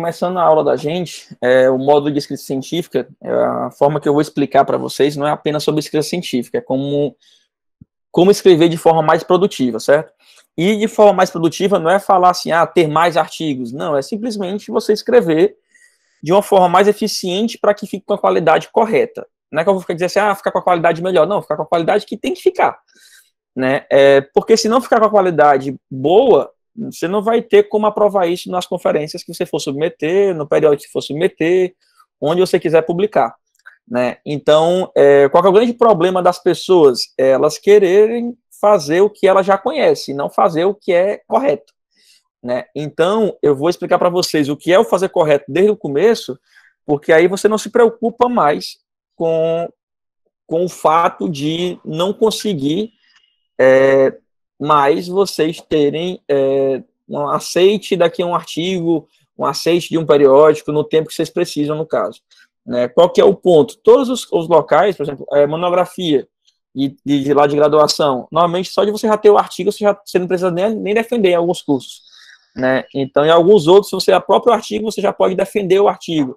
começando a aula da gente, é, o módulo de escrita científica, é a forma que eu vou explicar para vocês não é apenas sobre escrita científica, é como, como escrever de forma mais produtiva, certo? E de forma mais produtiva não é falar assim, ah, ter mais artigos. Não, é simplesmente você escrever de uma forma mais eficiente para que fique com a qualidade correta. Não é que eu vou ficar dizendo assim, ah, ficar com a qualidade melhor. Não, ficar com a qualidade que tem que ficar. Né? É, porque se não ficar com a qualidade boa, você não vai ter como aprovar isso nas conferências que você for submeter, no periódico que for submeter, onde você quiser publicar. Né? Então, é, qual é o grande problema das pessoas? É elas quererem fazer o que elas já conhecem, não fazer o que é correto. Né? Então, eu vou explicar para vocês o que é o fazer correto desde o começo, porque aí você não se preocupa mais com, com o fato de não conseguir é, mas vocês terem é, um aceite daqui a um artigo, um aceite de um periódico no tempo que vocês precisam, no caso. Né? Qual que é o ponto? Todos os, os locais, por exemplo, é, monografia de, de, de, lá de graduação, normalmente só de você já ter o artigo, você, já, você não precisa nem, nem defender em alguns cursos. Né? Então, em alguns outros, se você é próprio artigo, você já pode defender o artigo.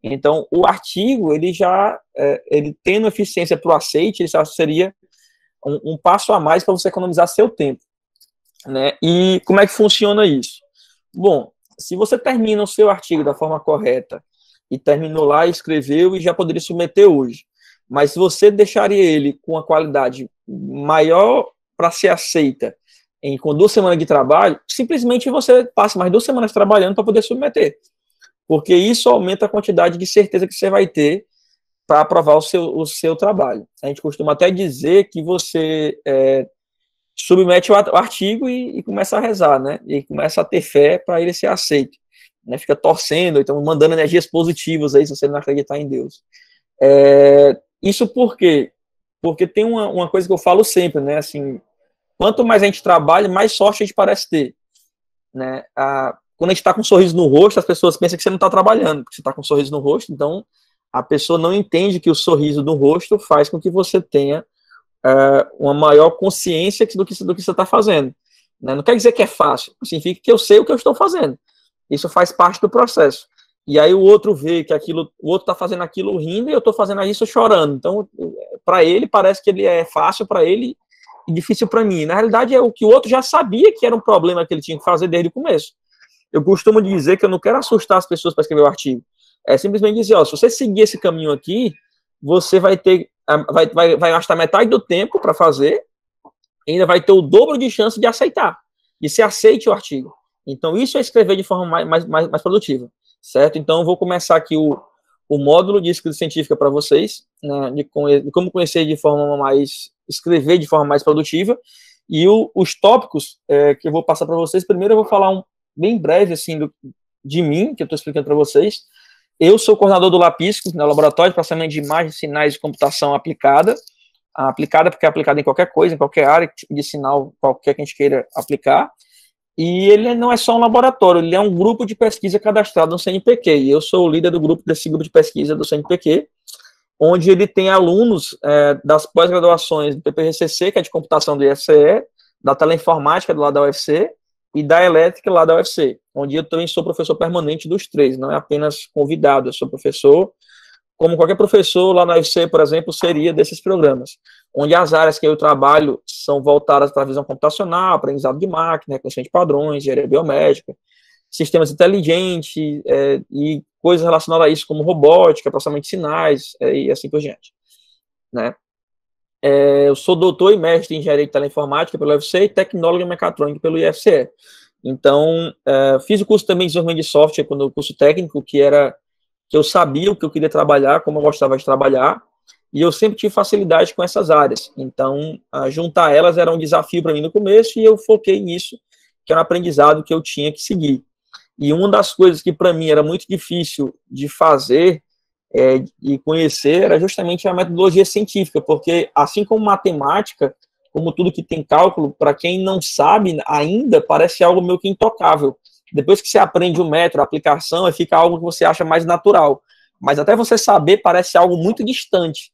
Então, o artigo, ele já, é, ele tendo eficiência para o aceite, ele já seria um, um passo a mais para você economizar seu tempo. Né? E como é que funciona isso? Bom, se você termina o seu artigo da forma correta e terminou lá, escreveu e já poderia submeter hoje, mas se você deixaria ele com a qualidade maior para ser aceita em, com duas semanas de trabalho, simplesmente você passa mais duas semanas trabalhando para poder submeter. Porque isso aumenta a quantidade de certeza que você vai ter para aprovar o seu, o seu trabalho. A gente costuma até dizer que você é, submete o artigo e, e, começa a rezar, né? E começa a ter fé para ele ser aceito. Né? Fica torcendo, então mandando energias positivas aí se você não acreditar em Deus. É, isso por quê? Porque tem uma, uma coisa que eu falo sempre, né? Assim, quanto mais a gente trabalha, mais sorte a gente parece ter. Né? A, quando a gente está com um sorriso no rosto, as pessoas pensam que você não está trabalhando, porque você está com um sorriso no rosto, então a pessoa não entende que o sorriso do rosto faz com que você tenha eh, uma maior consciência do que, do que você está fazendo. Né? Não quer dizer que é fácil, significa que eu sei o que eu estou fazendo. Isso faz parte do processo. E aí o outro vê que aquilo, o outro está fazendo aquilo rindo e eu estou fazendo isso chorando. Então, para ele parece que ele é fácil para ele e difícil para mim. Na realidade é o que o outro já sabia que era um problema que ele tinha que fazer desde o começo. Eu costumo dizer que eu não quero assustar as pessoas para escrever o artigo. É simplesmente dizer, ó, se você seguir esse caminho aqui, você vai ter, vai, vai, vai gastar metade do tempo para fazer, ainda vai ter o dobro de chance de aceitar, e se aceite o artigo. Então, isso é escrever de forma mais, mais, mais produtiva, certo? Então, vou começar aqui o, o módulo de escrita científica para vocês, né, de, de, como conhecer de forma mais, escrever de forma mais produtiva, e o, os tópicos é, que eu vou passar para vocês, primeiro eu vou falar um, bem breve, assim, do, de mim, que eu estou explicando para vocês, eu sou coordenador do LAPISCO, no né, Laboratório de Processamento de Imagens, Sinais e Computação Aplicada. Ah, aplicada porque é aplicada em qualquer coisa, em qualquer área de sinal, qualquer que a gente queira aplicar. E ele não é só um laboratório, ele é um grupo de pesquisa cadastrado no CNPq. E eu sou o líder do grupo desse grupo de pesquisa do CNPq, onde ele tem alunos é, das pós-graduações do PPRCC, que é de computação do ISE, da teleinformática do lado da UFC, e da elétrica lá da UFC, onde eu também sou professor permanente dos três, não é apenas convidado, eu sou professor, como qualquer professor lá na UFC, por exemplo, seria desses programas, onde as áreas que eu trabalho são voltadas para a visão computacional, aprendizado de máquina, reconhecimento de padrões, engenharia biomédica, sistemas inteligentes é, e coisas relacionadas a isso, como robótica, processamento de sinais é, e assim por diante. Né? É, eu sou doutor e mestre em engenharia de teleinformática pelo UFC e tecnólogo em mecatrônica pelo IFCE. Então, é, fiz o curso também de desenvolvimento de software, quando o curso técnico, que era que eu sabia o que eu queria trabalhar, como eu gostava de trabalhar, e eu sempre tive facilidade com essas áreas. Então, juntar elas era um desafio para mim no começo e eu foquei nisso, que era um aprendizado que eu tinha que seguir. E uma das coisas que para mim era muito difícil de fazer é, e conhecer era justamente a metodologia científica, porque assim como matemática, como tudo que tem cálculo, para quem não sabe ainda, parece algo meio que intocável. Depois que você aprende o método, a aplicação, fica algo que você acha mais natural. Mas até você saber, parece algo muito distante.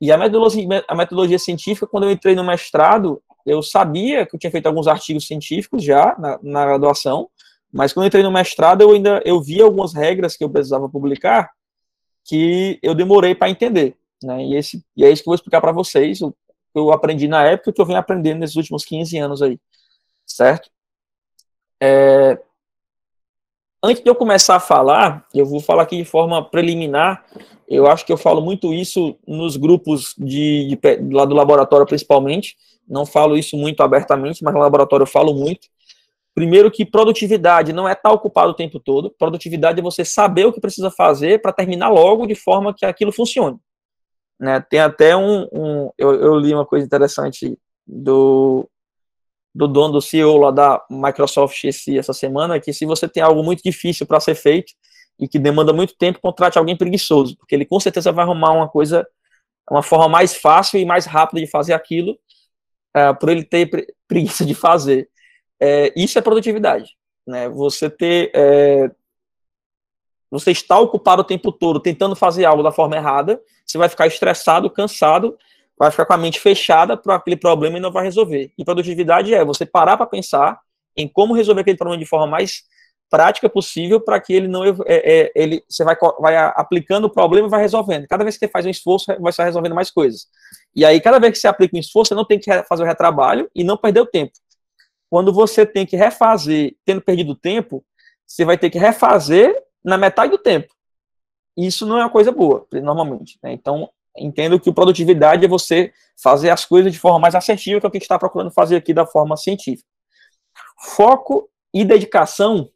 E a metodologia, a metodologia científica, quando eu entrei no mestrado, eu sabia que eu tinha feito alguns artigos científicos já na, na graduação, mas quando eu entrei no mestrado, eu ainda eu vi algumas regras que eu precisava publicar, que eu demorei para entender. Né? E, esse, e é isso que eu vou explicar para vocês, o que eu aprendi na época e o que eu venho aprendendo nesses últimos 15 anos aí, certo? É, antes de eu começar a falar, eu vou falar aqui de forma preliminar. Eu acho que eu falo muito isso nos grupos de, de, lá do laboratório, principalmente. Não falo isso muito abertamente, mas no laboratório eu falo muito. Primeiro que produtividade não é estar tá ocupado o tempo todo. Produtividade é você saber o que precisa fazer para terminar logo de forma que aquilo funcione. Né? Tem até um, um eu, eu, li uma coisa interessante do do dono do CEO lá da Microsoft esse, essa semana que se você tem algo muito difícil para ser feito e que demanda muito tempo, contrate alguém preguiçoso, porque ele com certeza vai arrumar uma coisa, uma forma mais fácil e mais rápida de fazer aquilo, uh, por ele ter preguiça de fazer. É, isso é produtividade. Né? Você ter. É, você está ocupado o tempo todo tentando fazer algo da forma errada, você vai ficar estressado, cansado, vai ficar com a mente fechada para aquele problema e não vai resolver. E produtividade é você parar para pensar em como resolver aquele problema de forma mais prática possível para que ele não é, é, ele você vai, vai aplicando o problema e vai resolvendo. Cada vez que você faz um esforço, vai estar resolvendo mais coisas. E aí, cada vez que você aplica um esforço, você não tem que fazer o retrabalho e não perder o tempo. Quando você tem que refazer, tendo perdido tempo, você vai ter que refazer na metade do tempo. Isso não é uma coisa boa, normalmente. Né? Então, entendo que produtividade é você fazer as coisas de forma mais assertiva, que é o que a gente está procurando fazer aqui da forma científica. Foco e dedicação.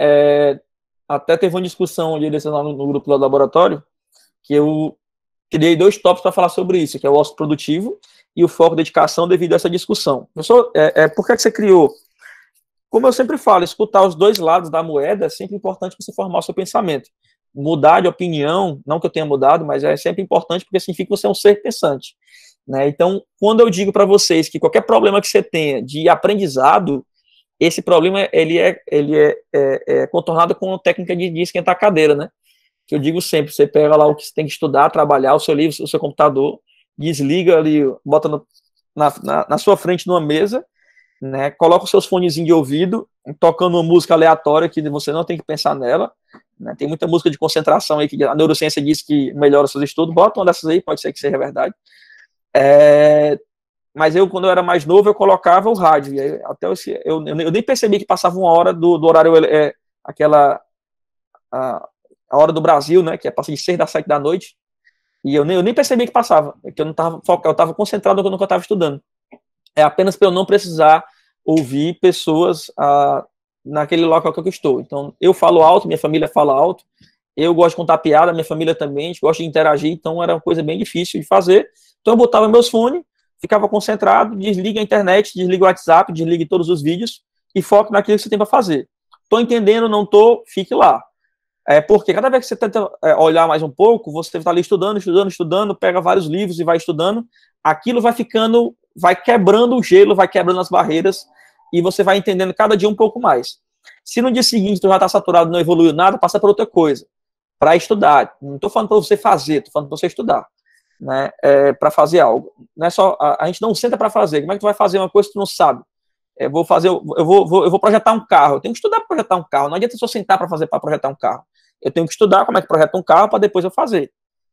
É, até teve uma discussão ali no, no grupo do laboratório, que eu criei dois tópicos para falar sobre isso, que é o osso produtivo e o foco da dedicação devido a essa discussão. Professor, é, é, por que, é que você criou? Como eu sempre falo, escutar os dois lados da moeda é sempre importante para você formar o seu pensamento. Mudar de opinião, não que eu tenha mudado, mas é sempre importante porque significa que você é um ser pensante. Né? Então, quando eu digo para vocês que qualquer problema que você tenha de aprendizado, esse problema ele é, ele é, é, é contornado com a técnica de, de esquentar a cadeira, né? Que eu digo sempre, você pega lá o que você tem que estudar, trabalhar, o seu livro, o seu computador, desliga ali, bota no, na, na, na, sua frente numa mesa, né? Coloca os seus fones de ouvido, tocando uma música aleatória que você não tem que pensar nela. Né? Tem muita música de concentração aí que a neurociência diz que melhora seus estudos. Bota uma dessas aí, pode ser que seja verdade. É, mas eu, quando eu era mais novo, eu colocava o rádio. Aí, até esse, eu, eu, nem percebi que passava uma hora do, do horário, é, aquela. A, a, hora do Brasil, né? Que é passa de 6 da 7 da noite. E eu nem, eu nem percebi que passava, é que eu não estava focado, eu estava concentrado no que eu estava estudando. É apenas para eu não precisar ouvir pessoas ah, naquele local que eu estou. Então, eu falo alto, minha família fala alto, eu gosto de contar piada, minha família também, gosta de interagir, então era uma coisa bem difícil de fazer. Então, eu botava meus fones, ficava concentrado, desliga a internet, desliga o WhatsApp, desliga todos os vídeos e foco naquilo que você tem para fazer. Estou entendendo, não estou, fique lá. É, porque cada vez que você tenta é, olhar mais um pouco, você está ali estudando, estudando, estudando, pega vários livros e vai estudando, aquilo vai ficando, vai quebrando o gelo, vai quebrando as barreiras, e você vai entendendo cada dia um pouco mais. Se no dia seguinte tu já está saturado não evoluiu nada, passa para outra coisa, para estudar. Não estou falando para você fazer, estou falando para você estudar, né? É, para fazer algo. Não é só a, a gente não senta para fazer. Como é que tu vai fazer uma coisa que tu não sabe? É, vou fazer, eu vou, vou, eu vou projetar um carro. Eu tenho que estudar para projetar um carro. Não adianta só sentar para fazer para projetar um carro eu tenho que estudar como é que projeta um carro para depois eu fazer.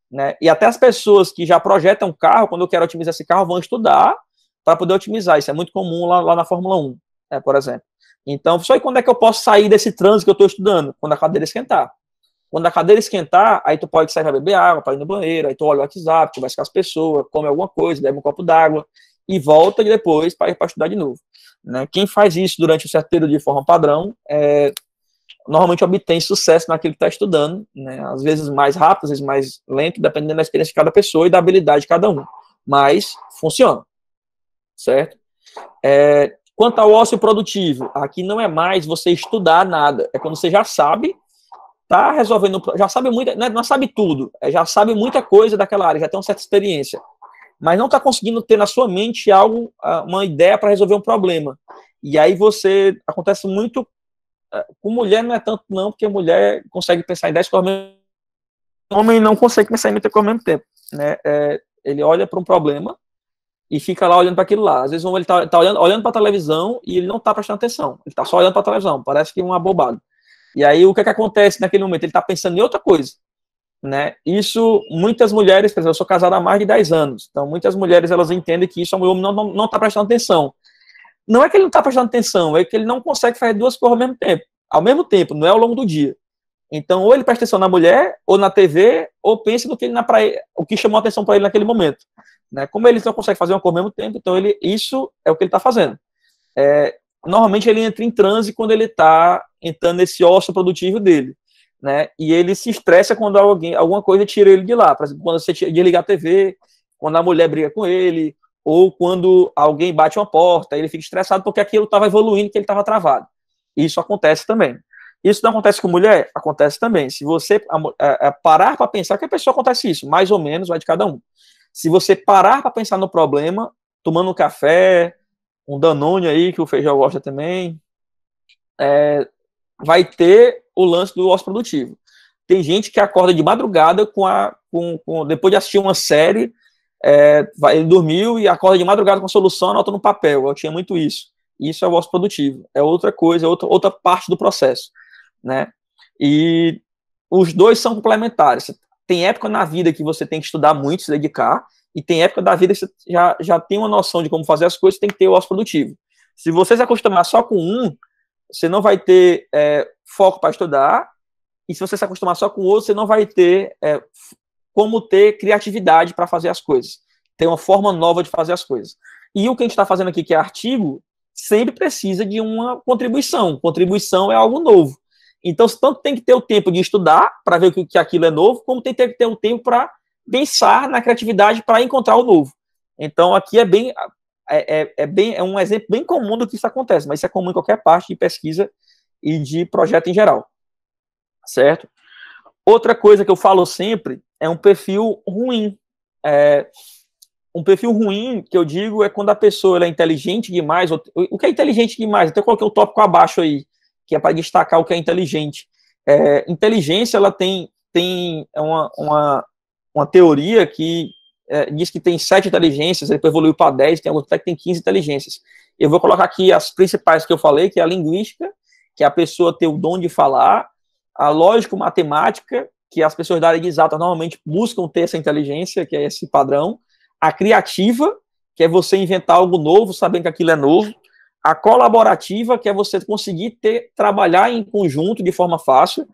Né? E até as pessoas que já projetam um carro, quando eu quero otimizar esse carro, vão estudar para poder otimizar. Isso é muito comum lá, lá na Fórmula 1, né, por exemplo. Então, só aí quando é que eu posso sair desse trânsito que eu estou estudando? Quando a cadeira esquentar. Quando a cadeira esquentar, aí tu pode sair para beber água, para ir no banheiro, aí tu olha o WhatsApp, vai com as pessoas, come alguma coisa, bebe um copo d'água e volta depois para ir para estudar de novo. Né? Quem faz isso durante o certeiro de forma padrão é, normalmente obtém sucesso naquilo que está estudando, né? às vezes mais rápido, às vezes mais lento, dependendo da experiência de cada pessoa e da habilidade de cada um. Mas funciona, certo? É, quanto ao ócio produtivo, aqui não é mais você estudar nada, é quando você já sabe, tá resolvendo, já sabe muita, né, não sabe tudo, é, já sabe muita coisa daquela área, já tem uma certa experiência, mas não está conseguindo ter na sua mente algo, ah, uma ideia para resolver um problema. E aí você acontece muito ah, com mulher não é tanto, não, porque mulher consegue pensar em 10 coisas ao mesmo Homem não consegue pensar em muita coisa ao mesmo tempo. Né? É, ele olha para um problema e fica lá olhando para aquilo lá. Às vezes ele está tá olhando, olhando para a televisão e ele não está prestando atenção. Ele está só olhando para a televisão. Parece que é uma bobada. E aí o que, é que acontece naquele momento? Ele está pensando em outra coisa. Né? Isso, muitas mulheres, por exemplo, eu sou casado há mais de 10 anos, então muitas mulheres elas entendem que isso o homem não está prestando atenção. Não é que ele não está prestando atenção, é que ele não consegue fazer duas coisas ao mesmo tempo. Ao mesmo tempo, não é ao longo do dia. Então, ou ele presta atenção na mulher, ou na TV, ou pensa no que ele na praia, o que chamou a atenção para ele naquele momento. Né? Como ele não consegue fazer uma coisa ao mesmo tempo, então ele, isso é o que ele está fazendo. É, normalmente ele entra em transe quando ele está entrando nesse ócio produtivo dele. Né? E ele se estressa quando alguém, alguma coisa tira ele de lá. Por exemplo, quando você desligar a TV, quando a mulher briga com ele, ou quando alguém bate uma porta, ele fica estressado porque aquilo estava evoluindo, que ele estava travado. Isso acontece também. Isso não acontece com mulher? Acontece também. Se você é, é, parar para pensar, que a pessoa acontece isso, mais ou menos, vai de cada um. Se você parar para pensar no problema, tomando um café, um danone aí, que o feijão gosta também, é, vai ter o lance do ócio produtivo. Tem gente que acorda de madrugada com a, com, com, depois de assistir uma série é, ele dormiu e acorda de madrugada com a solução, anota no papel. Eu tinha muito isso. Isso é o vosso produtivo. É outra coisa, é outra, outra parte do processo. Né? E os dois são complementares. Tem época na vida que você tem que estudar muito, se dedicar, e tem época da vida que você já, já tem uma noção de como fazer as coisas, tem que ter o ócio produtivo. Se você se acostumar só com um, você não vai ter é, foco para estudar, e se você se acostumar só com o outro, você não vai ter é, como ter criatividade para fazer as coisas, ter uma forma nova de fazer as coisas. E o que a gente está fazendo aqui, que é artigo, sempre precisa de uma contribuição. Contribuição é algo novo. Então, tanto tem que ter o tempo de estudar para ver que, que aquilo é novo, como tem que ter o tempo para pensar na criatividade para encontrar o novo. Então, aqui é bem é, é, é, bem é um exemplo bem comum do que isso acontece, mas isso é comum em qualquer parte de pesquisa e de projeto em geral, certo? Outra coisa que eu falo sempre é um perfil ruim. É, um perfil ruim que eu digo é quando a pessoa é inteligente demais. Ou, o que é inteligente demais? Até coloquei o um tópico abaixo aí, que é para destacar o que é inteligente. É, inteligência, ela tem, tem é uma, uma, uma teoria que é, diz que tem sete inteligências, depois evoluiu para dez, tem alguns até que tem 15 inteligências. Eu vou colocar aqui as principais que eu falei, que é a linguística, que é a pessoa ter o dom de falar, a lógico-matemática, que as pessoas da área de exatas normalmente buscam ter essa inteligência, que é esse padrão, a criativa, que é você inventar algo novo, sabendo que aquilo é novo, a colaborativa, que é você conseguir ter, trabalhar em conjunto de forma fácil,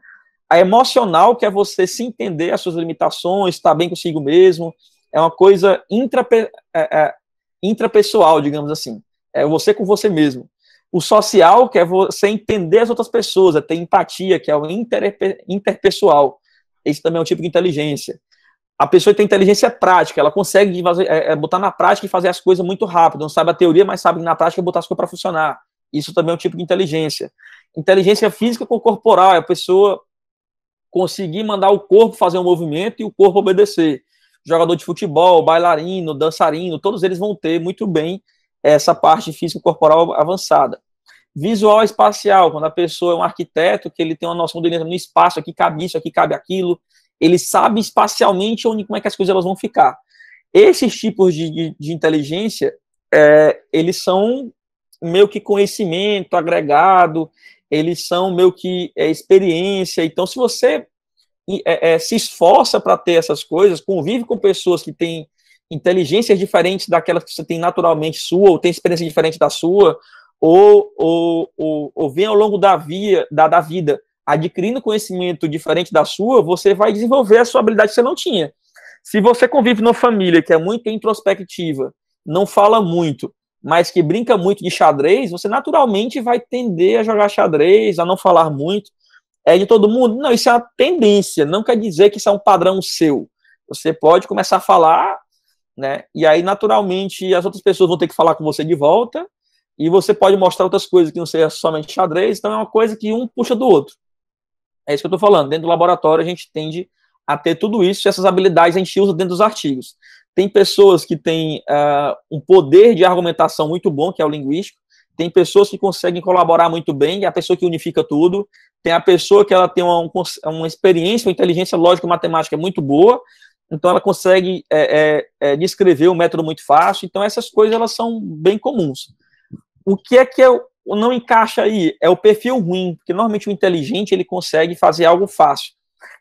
a emocional, que é você se entender as suas limitações, estar bem consigo mesmo, é uma coisa intrape, é, é, intrapessoal, digamos assim, é você com você mesmo. O social, que é você entender as outras pessoas, é ter empatia, que é o inter, interpessoal, esse também é um tipo de inteligência. A pessoa tem inteligência prática, ela consegue fazer, é, é, botar na prática e fazer as coisas muito rápido. Não sabe a teoria, mas sabe na prática botar as coisas para funcionar. Isso também é um tipo de inteligência. Inteligência física com corporal, é a pessoa conseguir mandar o corpo fazer um movimento e o corpo obedecer. Jogador de futebol, bailarino, dançarino, todos eles vão ter muito bem essa parte física corporal avançada visual espacial, quando a pessoa é um arquiteto, que ele tem uma noção dele no espaço, aqui cabe isso, aqui cabe aquilo, ele sabe espacialmente onde, como é que as coisas elas vão ficar. Esses tipos de, de, de inteligência, é, eles são meio que conhecimento agregado, eles são meio que é, experiência. Então, se você é, é se esforça para ter essas coisas, convive com pessoas que têm inteligências diferentes daquelas que você tem naturalmente sua, ou tem experiência diferente da sua, ou, ou, ou, ou vem ao longo da, via, da, da vida adquirindo conhecimento diferente da sua, você vai desenvolver a sua habilidade que você não tinha. Se você convive numa família que é muito introspectiva, não fala muito, mas que brinca muito de xadrez, você naturalmente vai tender a jogar xadrez, a não falar muito. É de todo mundo? Não, isso é uma tendência, não quer dizer que isso é um padrão seu. Você pode começar a falar, né? E aí, naturalmente, as outras pessoas vão ter que falar com você de volta, e você pode mostrar outras coisas que não seja somente xadrez, então é uma coisa que um puxa do outro. É isso que eu estou falando. Dentro do laboratório, a gente tende a ter tudo isso e essas habilidades a gente usa dentro dos artigos. Tem pessoas que têm uh, um poder de argumentação muito bom, que é o linguístico. Tem pessoas que conseguem colaborar muito bem, é a pessoa que unifica tudo. Tem a pessoa que ela tem uma, uma experiência, uma inteligência lógico-matemática muito boa. Então, ela consegue é, é, é descrever um método muito fácil. Então, essas coisas elas são bem comuns. O que é que é não encaixa aí? É o perfil ruim, porque normalmente o inteligente ele consegue fazer algo fácil.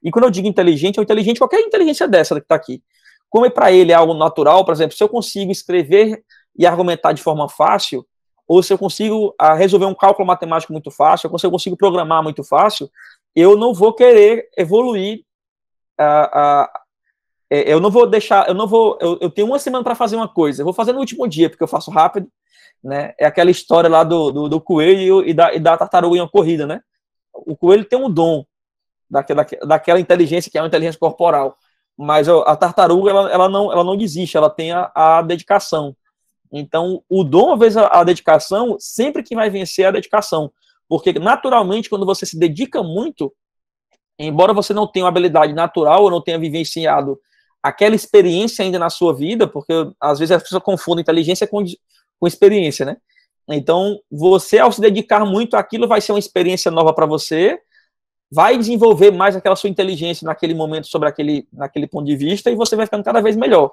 E quando eu digo inteligente, é o inteligente, qualquer inteligência dessa que está aqui. Como é para ele é algo natural, por exemplo, se eu consigo escrever e argumentar de forma fácil, ou se eu consigo ah, resolver um cálculo matemático muito fácil, ou se eu consigo programar muito fácil, eu não vou querer evoluir. Ah, ah, é, eu não vou deixar, eu não vou. Eu, eu tenho uma semana para fazer uma coisa, eu vou fazer no último dia, porque eu faço rápido, né? É aquela história lá do, do, do coelho e da, e da tartaruga em uma corrida, né? O coelho tem um dom daquela, daquela inteligência que é uma inteligência corporal, mas a tartaruga ela, ela não, ela não desiste, ela tem a, a dedicação. Então, o dom, uma vez a, a dedicação, sempre que vai vencer é a dedicação. Porque, naturalmente, quando você se dedica muito, embora você não tenha uma habilidade natural ou não tenha vivenciado aquela experiência ainda na sua vida, porque às vezes as pessoas confundem inteligência com, com experiência, né? Então, você, ao se dedicar muito àquilo, vai ser uma experiência nova para você, vai desenvolver mais aquela sua inteligência naquele momento, sobre aquele, naquele ponto de vista, e você vai ficando cada vez melhor.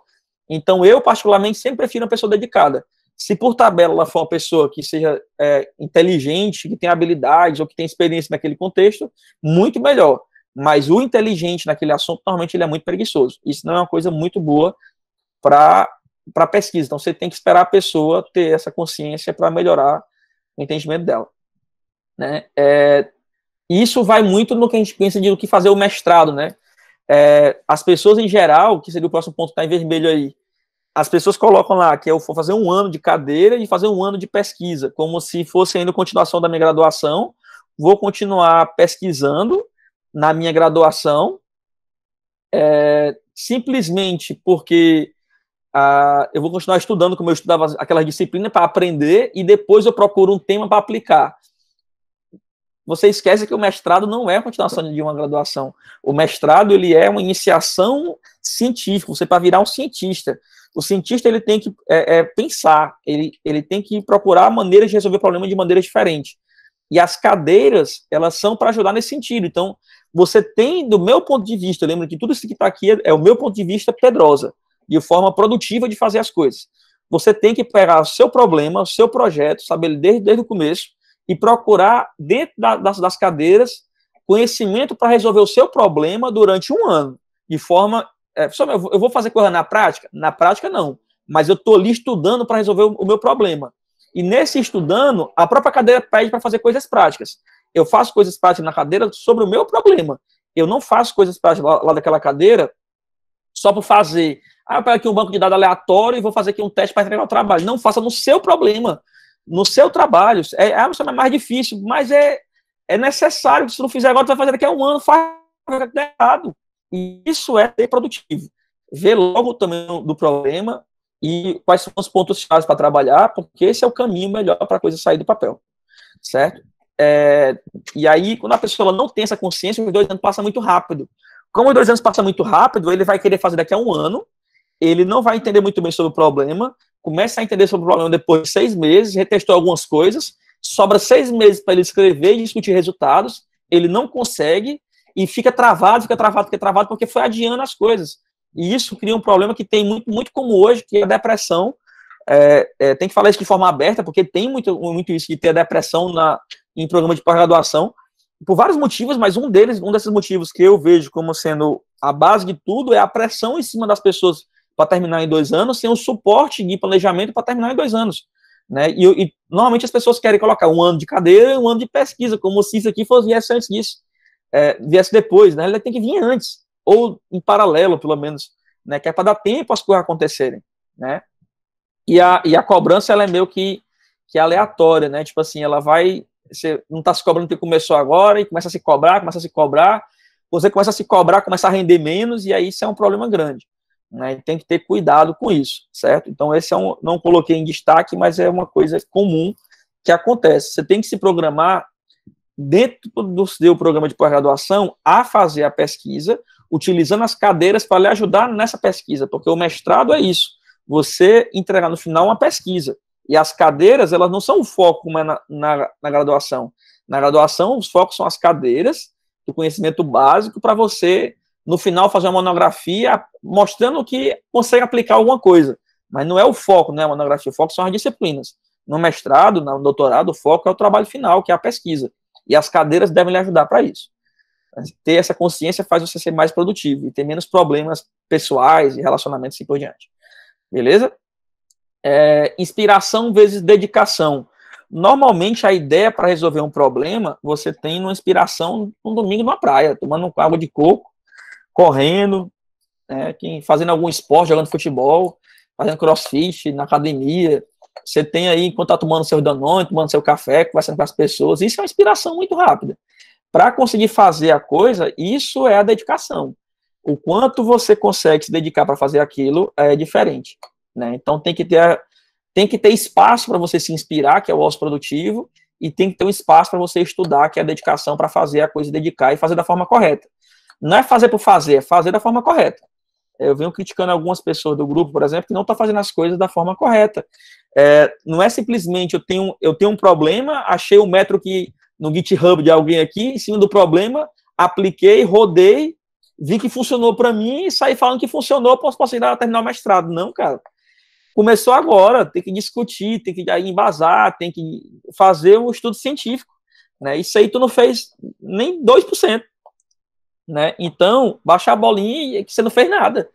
Então, eu, particularmente, sempre prefiro uma pessoa dedicada. Se por tabela ela for uma pessoa que seja é, inteligente, que tem habilidades ou que tem experiência naquele contexto, muito melhor. Mas o inteligente naquele assunto, normalmente, ele é muito preguiçoso. Isso não é uma coisa muito boa para para pesquisa. Então você tem que esperar a pessoa ter essa consciência para melhorar o entendimento dela. Né? É, isso vai muito no que a gente pensa de o que fazer o mestrado, né? É, as pessoas em geral, que seria o próximo ponto que está em vermelho aí, as pessoas colocam lá que eu é vou fazer um ano de cadeira e fazer um ano de pesquisa, como se fosse ainda continuação da minha graduação. Vou continuar pesquisando na minha graduação, é, simplesmente porque eu vou continuar estudando como eu estudava aquela disciplina para aprender e depois eu procuro um tema para aplicar. Você esquece que o mestrado não é a continuação de uma graduação. O mestrado ele é uma iniciação científica. Você é para virar um cientista, o cientista ele tem que é, é, pensar, ele, ele tem que procurar maneiras de resolver o problema de maneiras diferentes. E as cadeiras elas são para ajudar nesse sentido. Então você tem, do meu ponto de vista, lembra que tudo isso que está aqui é, é o meu ponto de vista, Pedrosa de forma produtiva de fazer as coisas. Você tem que pegar o seu problema, o seu projeto, saber desde, desde o começo e procurar, dentro da, das, das cadeiras, conhecimento para resolver o seu problema durante um ano, de forma. É, eu vou fazer coisa na prática? Na prática, não. Mas eu estou ali estudando para resolver o, o, meu problema. E nesse estudando, a própria cadeira pede para fazer coisas práticas. Eu faço coisas práticas na cadeira sobre o meu problema. Eu não faço coisas práticas lá, lá daquela cadeira só por fazer. Ah, eu pego aqui um banco de dados aleatório e vou fazer aqui um teste para entregar o trabalho. Não, faça no seu problema, no seu trabalho. É, é mais difícil, mas é, é necessário. Se não fizer agora, tu vai fazer daqui a um ano, faz errado. E isso é ser produtivo. Ver logo o tamanho do problema e quais são os pontos chave para trabalhar, porque esse é o caminho melhor para a coisa sair do papel, certo? É, e aí, quando a pessoa não tem essa consciência, os dois anos passam muito rápido. Como os dois anos passam muito rápido, ele vai querer fazer daqui a um ano, ele não vai entender muito bem sobre o problema, começa a entender sobre o problema depois de seis meses, retestou algumas coisas, sobra seis meses para ele escrever e discutir resultados, ele não consegue e fica travado, fica travado, fica travado, porque foi adiando as coisas. E isso cria um problema que tem muito, muito como hoje, que é a depressão. É, é, tem que falar isso de forma aberta, porque tem muito, muito isso de ter a depressão na, em programa de pós-graduação, por vários motivos, mas um deles, um desses motivos que eu vejo como sendo a base de tudo é a pressão em cima das pessoas para terminar em dois anos, sem o suporte de planejamento para terminar em dois anos. Né? E, e, normalmente as pessoas querem colocar um ano de cadeira e um ano de pesquisa, como se isso aqui fosse, viesse antes disso, é, viesse depois. Né? Ele tem que vir antes, ou em paralelo, pelo menos, né? que é para dar tempo às coisas acontecerem. Né? E, a, e a cobrança ela é meio que, que aleatória, né? tipo assim, ela vai você não está se cobrando porque começou agora e começa a se cobrar, começa a se cobrar. Você começa a se cobrar, começa a render menos e aí isso é um problema grande. Né? E tem que ter cuidado com isso, certo? Então, esse é um, não coloquei em destaque, mas é uma coisa comum que acontece. Você tem que se programar dentro do seu programa de pós-graduação a fazer a pesquisa, utilizando as cadeiras para lhe ajudar nessa pesquisa, porque o mestrado é isso. Você entregar no final uma pesquisa. E as cadeiras, elas não são o foco na, na, na graduação. Na graduação, os focos são as cadeiras, do conhecimento básico, para você, no final, fazer uma monografia mostrando que consegue aplicar alguma coisa. Mas não é o foco, não é a monografia, o foco são as disciplinas. No mestrado, no doutorado, o foco é o trabalho final, que é a pesquisa. E as cadeiras devem lhe ajudar para isso. Ter essa consciência faz você ser mais produtivo e ter menos problemas pessoais e relacionamentos e assim por diante. Beleza? é, inspiração vezes dedicação. Normalmente, a ideia para resolver um problema, você tem uma inspiração um domingo na praia, tomando água de coco, correndo, né, fazendo algum esporte, jogando futebol, fazendo crossfit, na academia. Você tem aí, enquanto está tomando seu danone, tomando seu café, conversando com as pessoas. Isso é uma inspiração muito rápida. Para conseguir fazer a coisa, isso é a dedicação. O quanto você consegue se dedicar para fazer aquilo é diferente. Né? Então tem que ter, tem que ter espaço para você se inspirar, que é o ócio produtivo, e tem que ter um espaço para você estudar, que é a dedicação para fazer a coisa, dedicar e fazer da forma correta. Não é fazer por fazer, é fazer da forma correta. Eu venho criticando algumas pessoas do grupo, por exemplo, que não estão tá fazendo as coisas da forma correta. É, não é simplesmente eu tenho, eu tenho um problema, achei o um metro que no GitHub de alguém aqui, em cima do problema, apliquei, rodei, vi que funcionou para mim e saí falando que funcionou, posso, posso ir lá terminar o mestrado. Não, cara. Começou agora, tem que discutir, tem que embasar, tem que fazer um estudo científico. Né? Isso aí tu não fez nem 2%. Né? Então, baixar a bolinha é que você não fez nada.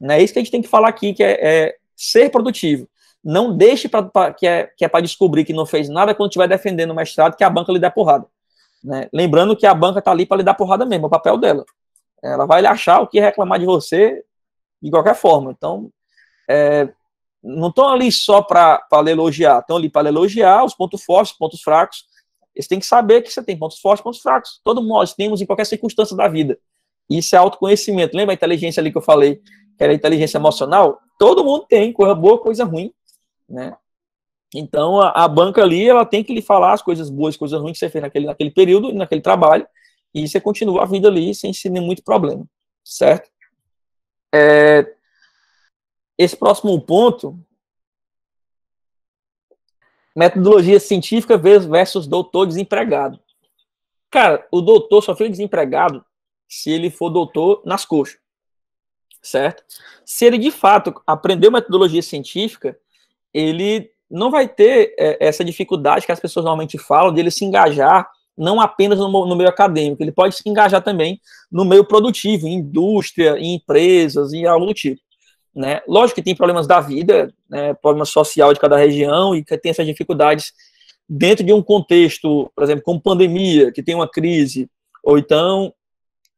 Né? Isso que a gente tem que falar aqui, que é, é ser produtivo. Não deixe pra, pra que é, que é para descobrir que não fez nada quando estiver defendendo o mestrado, que a banca lhe dá porrada. Né? Lembrando que a banca está ali para lhe dar porrada mesmo, é o papel dela. Ela vai lhe achar o que reclamar de você de qualquer forma. Então, é, não estão ali só para elogiar, estão ali para elogiar os pontos fortes, os pontos fracos. Eles têm que saber que você tem pontos fortes, pontos fracos. Todo nós temos em qualquer circunstância da vida. Isso é autoconhecimento. Lembra a inteligência ali que eu falei, que era a inteligência emocional? Todo mundo tem, coisa boa, coisa ruim, né? Então, a, a banca ali, ela tem que lhe falar as coisas boas, coisas ruins que você fez naquele, naquele período, naquele trabalho, e você continua a vida ali sem, sem muito problema, certo? É, esse próximo ponto, metodologia científica versus doutor desempregado. Cara, o doutor só fica desempregado se ele for doutor nas coxas, certo? Se ele de fato aprendeu metodologia científica, ele não vai ter é, essa dificuldade que as pessoas normalmente falam de ele se engajar não apenas no, no, meio acadêmico, ele pode se engajar também no meio produtivo, em indústria, em empresas, em algo do tipo. Né? Lógico que tem problemas da vida, né, problema social de cada região e que tem essas dificuldades dentro de um contexto, por exemplo, como pandemia, que tem uma crise, ou então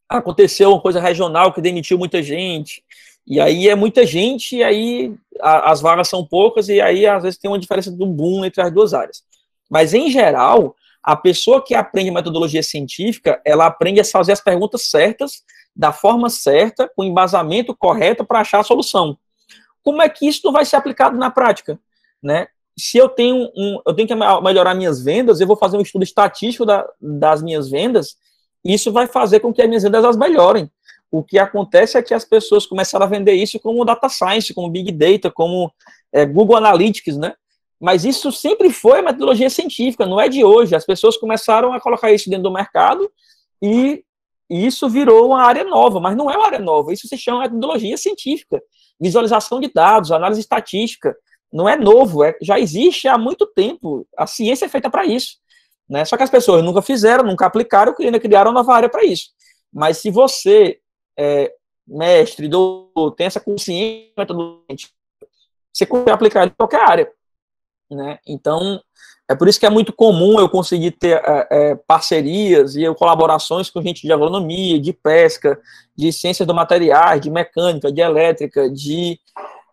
aconteceu uma coisa regional que demitiu muita gente, e aí é muita gente, e aí a, as vagas são poucas, e aí às vezes tem uma diferença do boom entre as duas áreas. Mas em geral, a pessoa que aprende metodologia científica, ela aprende a fazer as perguntas certas da forma certa, com embasamento correto para achar a solução. Como é que isso não vai ser aplicado na prática? Né? Se eu tenho um, eu tenho que melhorar minhas vendas, eu vou fazer um estudo estatístico da, das minhas vendas, isso vai fazer com que as minhas vendas as melhorem. O que acontece é que as pessoas começaram a vender isso como data science, como big data, como é, Google Analytics, né? Mas isso sempre foi metodologia científica, não é de hoje. As pessoas começaram a colocar isso dentro do mercado e e isso virou uma área nova, mas não é uma área nova. Isso se chama metodologia científica, visualização de dados, análise estatística. Não é novo, é, já existe há muito tempo. A ciência é feita para isso. Né? Só que as pessoas nunca fizeram, nunca aplicaram, ainda criaram uma nova área para isso. Mas se você, é, mestre, doutor, tem essa consciência, você consegue aplicar em qualquer área. Né? Então, é por isso que é muito comum eu conseguir ter é, é, parcerias e colaborações com gente de agronomia, de pesca, de ciências do materiais, de mecânica, de elétrica, de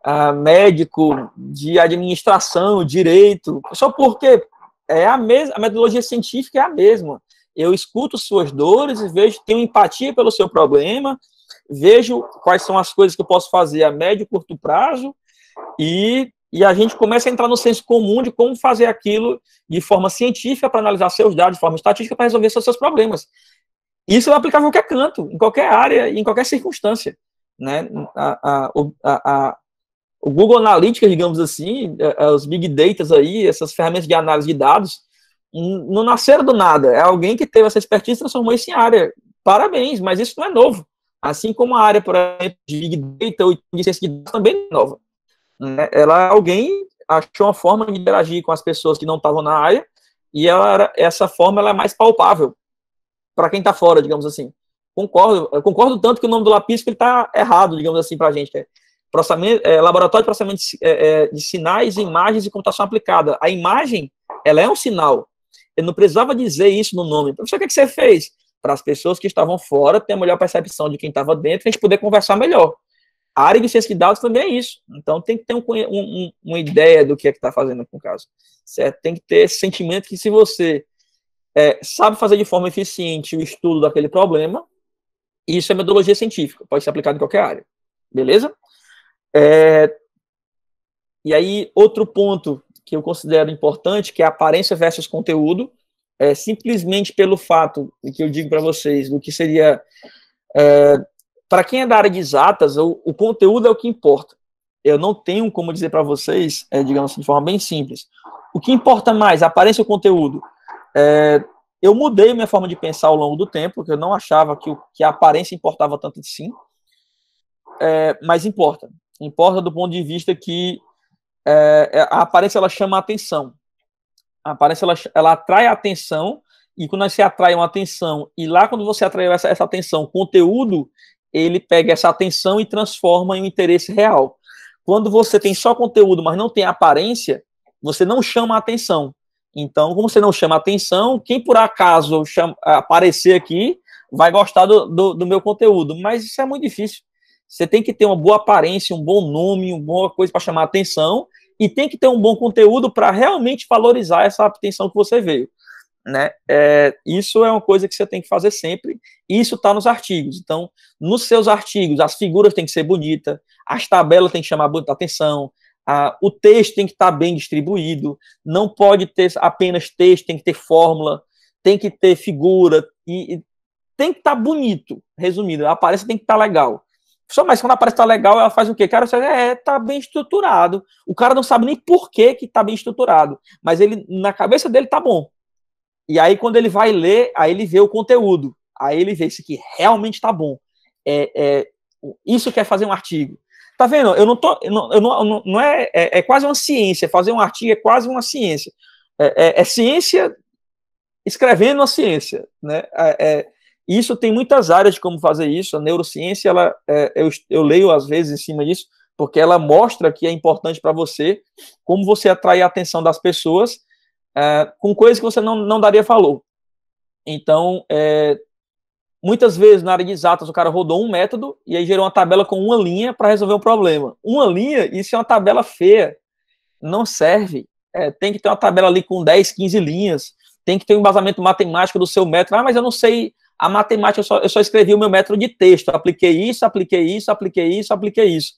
uh, médico, de administração, direito, só porque é a, mesma, a metodologia científica é a mesma. Eu escuto suas dores e vejo, tenho empatia pelo seu problema, vejo quais são as coisas que eu posso fazer a médio e curto prazo e e a gente começa a entrar no senso comum de como fazer aquilo de forma científica para analisar seus dados, de forma estatística para resolver seus, seus problemas. Isso é aplicável a qualquer canto, em qualquer área, em qualquer circunstância. Né? A, a, a, o Google Analytics, digamos assim, é, é, os Big Data, aí, essas ferramentas de análise de dados, não nasceram do nada. É alguém que teve essa expertise e transformou isso em área. Parabéns, mas isso não é novo. Assim como a área, por exemplo, de Big Data ou de ciência de dados também é nova. Né? Ela, alguém achou uma forma de interagir com as pessoas que não estavam na área, e ela, essa forma ela é mais palpável para quem está fora, digamos assim. Concordo, concordo tanto que o nome do Lapisco está errado, digamos assim, para a gente. É, é, laboratório de processamento de, é, é, de sinais, imagens e computação aplicada. A imagem, ela é um sinal. Eu não precisava dizer isso no nome. Professor, o que, é que você fez? Para as pessoas que estavam fora ter a melhor percepção de quem estava dentro, a gente poder conversar melhor. A área de ciência de dados também é isso. Então, tem que ter um, um, uma ideia do que é que está fazendo com o caso. Certo? Tem que ter esse sentimento que se você é, sabe fazer de forma eficiente o estudo daquele problema, isso é metodologia científica, pode ser aplicado em qualquer área. Beleza? É, e aí, outro ponto que eu considero importante, que é aparência versus conteúdo, é simplesmente pelo fato, que eu digo para vocês, do que seria é, para quem é da área de exatas, o, o, conteúdo é o que importa. Eu não tenho como dizer para vocês, é, digamos assim, de forma bem simples. O que importa mais, aparência ou conteúdo? É, eu mudei minha forma de pensar ao longo do tempo, porque eu não achava que, que a aparência importava tanto de si. Assim. É, mas importa. Importa do ponto de vista que é, é, a aparência ela chama a atenção. A aparência ela, ela atrai a atenção, e quando você atrai uma atenção, e lá quando você atrai essa, essa atenção, conteúdo ele pega essa atenção e transforma em um interesse real. Quando você tem só conteúdo, mas não tem aparência, você não chama a atenção. Então, como você não chama a atenção, quem por acaso chama, aparecer aqui vai gostar do, do, do meu conteúdo. Mas isso é muito difícil. Você tem que ter uma boa aparência, um bom nome, uma boa coisa para chamar a atenção e tem que ter um bom conteúdo para realmente valorizar essa atenção que você veio. Né? É, isso é uma coisa que você tem que fazer sempre. Isso está nos artigos. Então, nos seus artigos, as figuras têm que ser bonitas, as tabelas têm que chamar atenção, a, o texto tem que estar tá bem distribuído, não pode ter apenas texto, tem que ter fórmula, tem que ter figura, e, e tem que estar tá bonito, resumindo, a aparência tem que estar tá legal. Só mais quando a aparência está legal, ela faz o quê? Cara, você é, tá bem estruturado. O cara não sabe nem por que que tá bem estruturado, mas ele na cabeça dele tá bom. E aí, quando ele vai ler, aí ele vê o conteúdo. Aí ele vê isso aqui realmente tá bom. É, é isso quer é fazer um artigo. Tá vendo? Eu não tô. Eu não, eu não, não é, é, é, quase uma ciência. Fazer um artigo é quase uma ciência. É, é, é ciência escrevendo a ciência. Né? É, isso tem muitas áreas de como fazer isso. A neurociência, ela, eu, eu leio às vezes em cima disso, porque ela mostra que é importante para você como você atrair a atenção das pessoas é, com coisas que você não, não daria valor. Então, é, muitas vezes na área de exatas o cara rodou um método e aí gerou uma tabela com uma linha para resolver um problema. Uma linha, isso é uma tabela feia, não serve. É, tem que ter uma tabela ali com 10, 15 linhas, tem que ter um embasamento matemático do seu método. Ah, mas eu não sei a matemática, eu só, eu só escrevi o meu método de texto, apliquei isso, apliquei isso, apliquei isso, apliquei isso.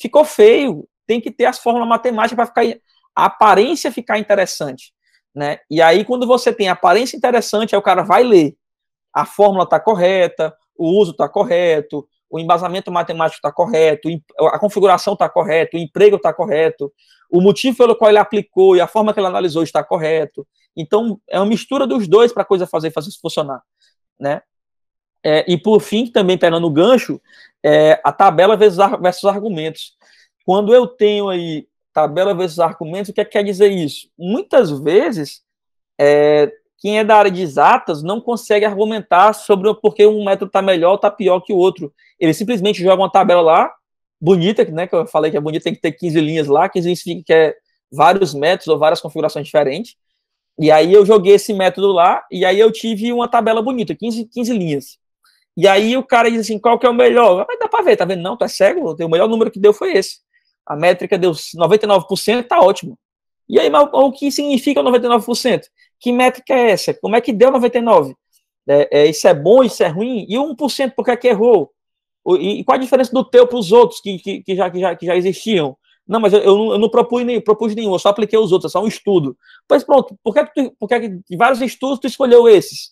Ficou feio, tem que ter as fórmulas matemáticas para ficar a aparência ficar interessante. Né? E aí, quando você tem aparência interessante, aí o cara vai ler. A fórmula está correta, o uso está correto, o embasamento matemático está correto, a configuração está correta, o emprego está correto, o motivo pelo qual ele aplicou e a forma que ele analisou está correto. Então, é uma mistura dos dois para a coisa fazer, fazer isso funcionar. Né? É, e por fim, também pegando o gancho, é, a tabela versus, versus argumentos. Quando eu tenho aí Tabela versus argumentos, o que, é que quer dizer isso? Muitas vezes, é, quem é da área de exatas não consegue argumentar sobre porque um método está melhor ou está pior que o outro. Ele simplesmente joga uma tabela lá, bonita, né, que eu falei que é bonita, tem que ter 15 linhas lá, 15 linhas significa que é vários métodos ou várias configurações diferentes. E aí eu joguei esse método lá, e aí eu tive uma tabela bonita, 15, 15 linhas. E aí o cara diz assim, qual que é o melhor? Ah, mas dá para ver, tá vendo? Não, é cego, o melhor número que deu foi esse a métrica deu 99%, está ótimo. E aí, mas, o que significa 99%? Que métrica é essa? Como é que deu 99%? É, é, isso é bom, isso é ruim? E 1%, por que é que errou? E, e qual a diferença do teu para os outros que, que, que, já, que, já, que já existiam? Não, mas eu, eu não, eu não propus, nem, propus nenhum, eu só apliquei os outros, é só um estudo. Pois pronto, por que, é tu, por é que de vários estudos tu escolheu esses?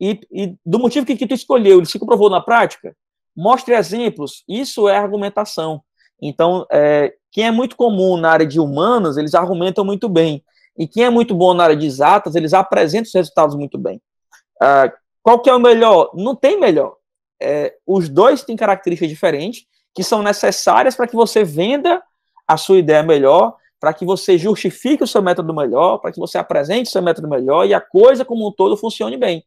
E, e do motivo que, que tu escolheu, ele se comprovou na prática? Mostre exemplos, isso é argumentação. Então, é, quem é muito comum na área de humanas, eles argumentam muito bem. E quem é muito bom na área de exatas, eles apresentam os resultados muito bem. Ah, qual que é o melhor? Não tem melhor. É, os dois têm características diferentes que são necessárias para que você venda a sua ideia melhor, para que você justifique o seu método melhor, para que você apresente o seu método melhor e a coisa como um todo funcione bem.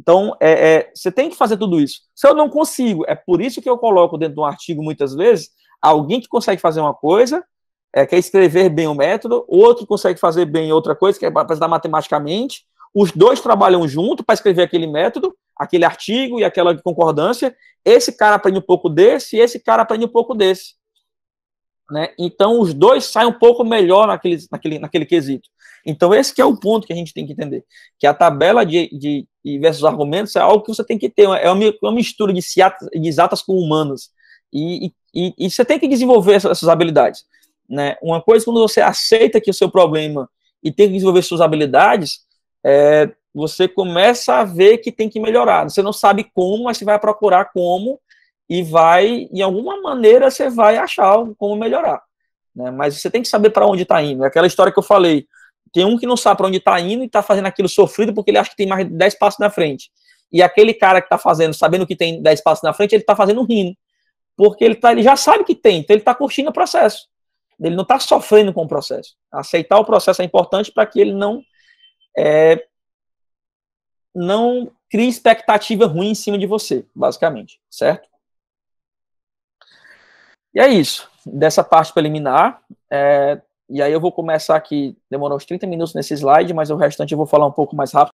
Então, é, é, você tem que fazer tudo isso. Se eu não consigo, é por isso que eu coloco dentro de um artigo muitas vezes alguém que consegue fazer uma coisa, é, quer escrever bem o método, outro consegue fazer bem outra coisa, que é apresentar matematicamente, os dois trabalham junto para escrever aquele método, aquele artigo e aquela concordância, esse cara aprende um pouco desse e esse cara aprende um pouco desse. Né? Então, os dois saem um pouco melhor naquele, naquele, naquele quesito. Então, esse que é o ponto que a gente tem que entender, que a tabela de, de, de versus argumentos é algo que você tem que ter, é uma, é uma mistura de, ciatas, de exatas com humanas. E, e, e, e você tem que desenvolver essas, essas habilidades. Né? Uma coisa, quando você aceita que o seu problema e tem que desenvolver suas habilidades, é, você começa a ver que tem que melhorar. Você não sabe como, mas você vai procurar como e vai, de alguma maneira, você vai achar como melhorar. Né? Mas você tem que saber para onde está indo. É aquela história que eu falei. Tem um que não sabe para onde está indo e está fazendo aquilo sofrido porque ele acha que tem mais de 10 passos na frente. E aquele cara que está fazendo, sabendo que tem 10 passos na frente, ele está fazendo rindo porque ele, tá, ele já sabe que tem, então ele está curtindo o processo. Ele não está sofrendo com o processo. Aceitar o processo é importante para que ele não é, não crie expectativa ruim em cima de você, basicamente, certo? E é isso, dessa parte preliminar. É, e aí eu vou começar aqui, demorou uns 30 minutos nesse slide, mas o restante eu vou falar um pouco mais rápido.